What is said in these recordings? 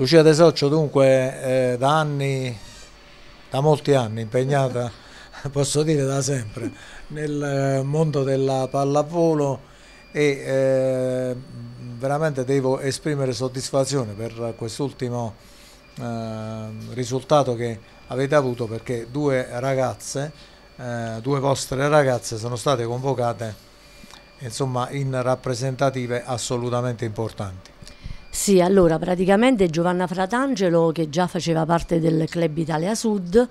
Lucia De Soccio dunque eh, da anni, da molti anni impegnata, posso dire da sempre, nel eh, mondo della pallavolo e eh, veramente devo esprimere soddisfazione per quest'ultimo eh, risultato che avete avuto perché due ragazze, eh, due vostre ragazze sono state convocate insomma in rappresentative assolutamente importanti. Sì, allora praticamente Giovanna Fratangelo che già faceva parte del Club Italia Sud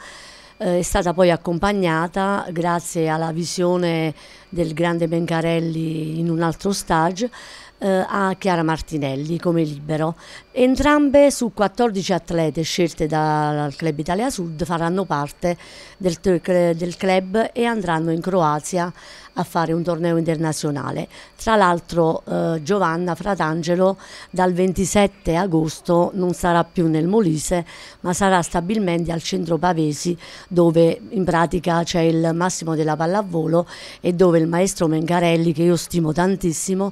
eh, è stata poi accompagnata grazie alla visione del grande Bencarelli in un altro stage eh, a Chiara Martinelli come libero. Entrambe su 14 atlete scelte dal Club Italia Sud faranno parte del, del club e andranno in Croazia a fare un torneo internazionale. Tra l'altro eh, Giovanna Fratangelo dal 27 agosto non sarà più nel Molise ma sarà stabilmente al centro Pavesi dove in pratica c'è il massimo della pallavolo e dove il maestro Mengarelli che io stimo tantissimo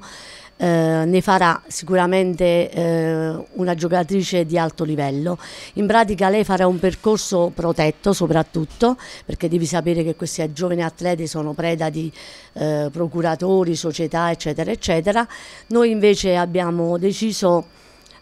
eh, ne farà sicuramente eh, una giocatrice di alto livello. In pratica lei farà un percorso protetto soprattutto perché devi sapere che questi giovani atleti sono preda di eh, procuratori, società eccetera eccetera. Noi invece abbiamo deciso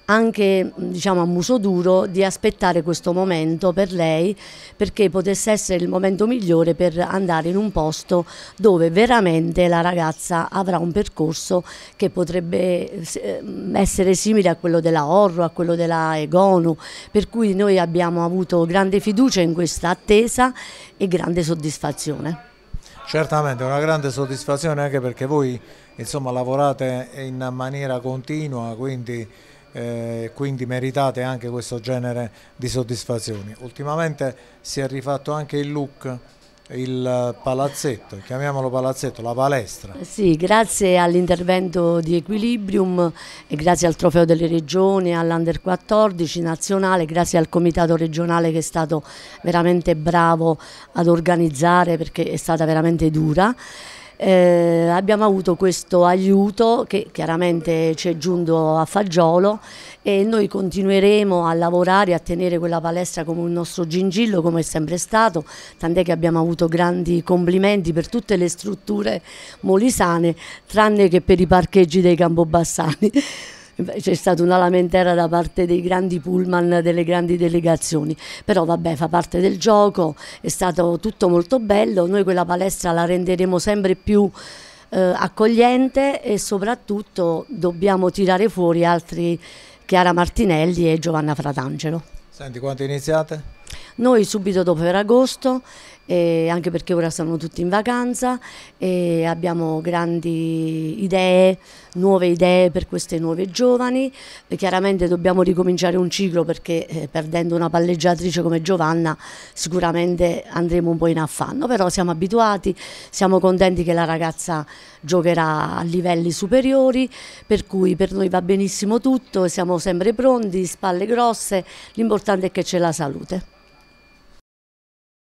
anche diciamo, a muso duro di aspettare questo momento per lei perché potesse essere il momento migliore per andare in un posto dove veramente la ragazza avrà un percorso che potrebbe eh, essere simile a quello della Orro, a quello della Egonu, per cui noi abbiamo avuto grande fiducia in questa attesa e grande soddisfazione. Certamente, una grande soddisfazione anche perché voi insomma, lavorate in maniera continua, quindi eh, quindi meritate anche questo genere di soddisfazioni. Ultimamente si è rifatto anche il look il palazzetto, chiamiamolo palazzetto, la palestra. Eh sì, grazie all'intervento di Equilibrium e grazie al trofeo delle regioni, all'Under 14 nazionale, grazie al comitato regionale che è stato veramente bravo ad organizzare perché è stata veramente dura eh, abbiamo avuto questo aiuto che chiaramente ci è giunto a fagiolo e noi continueremo a lavorare, a tenere quella palestra come un nostro gingillo come è sempre stato, tant'è che abbiamo avuto grandi complimenti per tutte le strutture molisane tranne che per i parcheggi dei Campobassani c'è stata una lamentela da parte dei grandi pullman, delle grandi delegazioni, però vabbè fa parte del gioco, è stato tutto molto bello, noi quella palestra la renderemo sempre più eh, accogliente e soprattutto dobbiamo tirare fuori altri Chiara Martinelli e Giovanna Fratangelo. Senti, quanto iniziate? Noi subito dopo era agosto, eh, anche perché ora siamo tutti in vacanza e abbiamo grandi idee, nuove idee per queste nuove giovani. E chiaramente dobbiamo ricominciare un ciclo perché eh, perdendo una palleggiatrice come Giovanna sicuramente andremo un po' in affanno, però siamo abituati, siamo contenti che la ragazza giocherà a livelli superiori, per cui per noi va benissimo tutto, siamo sempre pronti, spalle grosse, l'importante è che c'è la salute.